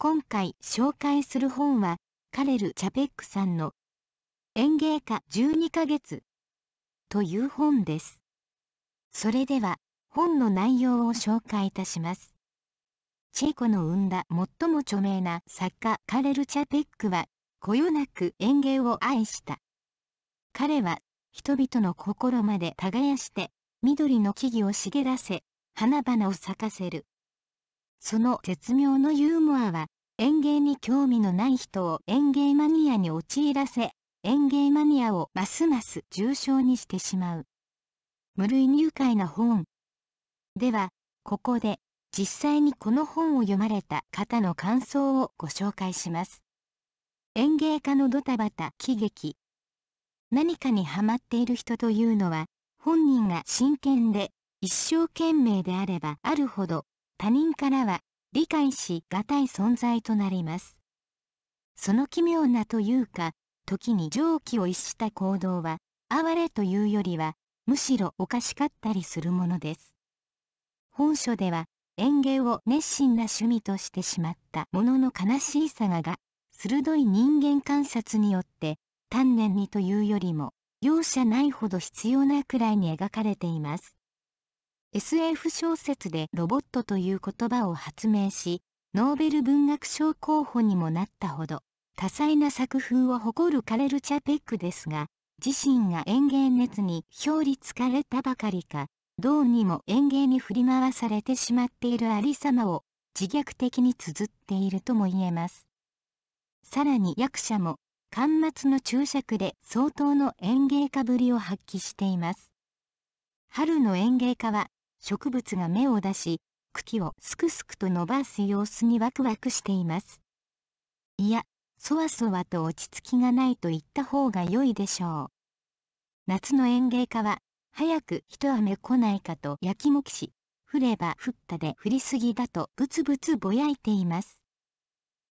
今回紹介する本は、カレル・チャペックさんの、園芸家12ヶ月という本です。それでは、本の内容を紹介いたします。チェコの生んだ最も著名な作家カレル・チャペックは、こよなく園芸を愛した。彼は、人々の心まで耕して、緑の木々を茂らせ、花々を咲かせる。その絶妙のユーモアは、園芸に興味のない人を園芸マニアに陥らせ、園芸マニアをますます重症にしてしまう。無類入会な本。では、ここで、実際にこの本を読まれた方の感想をご紹介します。園芸家のドタバタ喜劇。何かにハマっている人というのは、本人が真剣で一生懸命であればあるほど他人からは理解しがたい存在となります。その奇妙なというか、時に常軌を逸した行動は、哀れというよりは、むしろおかしかったりするものです。本書では、園芸を熱心な趣味としてしまったものの悲しいさがが、鋭い人間観察によって、丹念にというよりも、容赦ないほど必要なくらいに描かれています。SF 小説でロボットという言葉を発明し、ノーベル文学賞候補にもなったほど、多彩な作風を誇るカレル・チャペックですが、自身が園芸熱に表裏つかれたばかりか、どうにも園芸に振り回されてしまっているありさまを自虐的に綴っているとも言えます。さらに役者も、端末の注釈で相当の園芸家ぶりを発揮しています。春の園芸家は植物が芽を出し、茎をすくすくと伸ばす様子にワクワクしています。いや、そわそわと落ち着きがないと言った方が良いでしょう。夏の園芸家は、早く一雨来ないかと焼きもきし、降れば降ったで降りすぎだとブツブツぼやいています。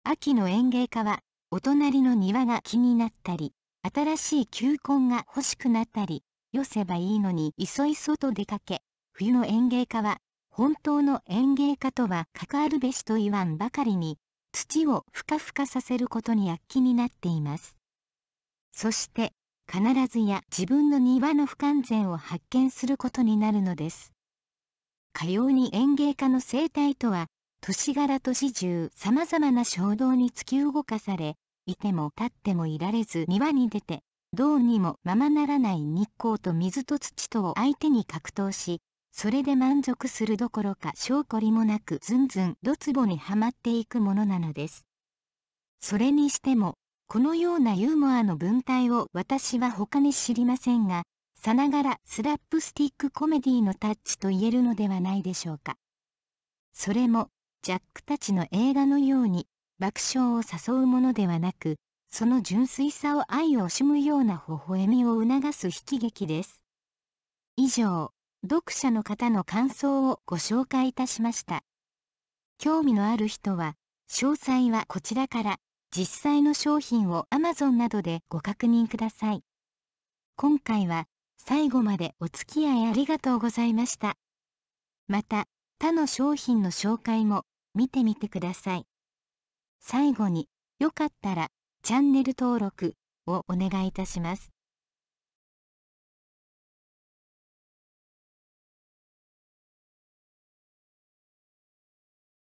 秋の園芸家は、お隣の庭が気になったり、新しい球根が欲しくなったり、寄せばいいのにいそいそと出かけ、冬の園芸家は、本当の園芸家とは関わるべしと言わんばかりに、土をふかふかさせることに躍起になっています。そして、必ずや自分の庭の不完全を発見することになるのです。かように園芸家の生態とは、年柄年中様々な衝動に突き動かされ、いても立ってもいられず庭に出て、どうにもままならない日光と水と土とを相手に格闘し、それで満足するどころか証拠りもなくずんずんドツボにはまっていくものなのです。それにしても、このようなユーモアの文体を私は他に知りませんが、さながらスラップスティックコメディのタッチと言えるのではないでしょうか。それも、ジャックたちの映画のように、爆笑を誘うものではなく、その純粋さを愛を惜しむような微笑みを促す悲喜劇です。以上。読者の方の感想をご紹介いたしました。興味のある人は、詳細はこちらから、実際の商品を Amazon などでご確認ください。今回は、最後までお付き合いありがとうございました。また、他の商品の紹介も見てみてください。最後に、よかったら、チャンネル登録をお願いいたします。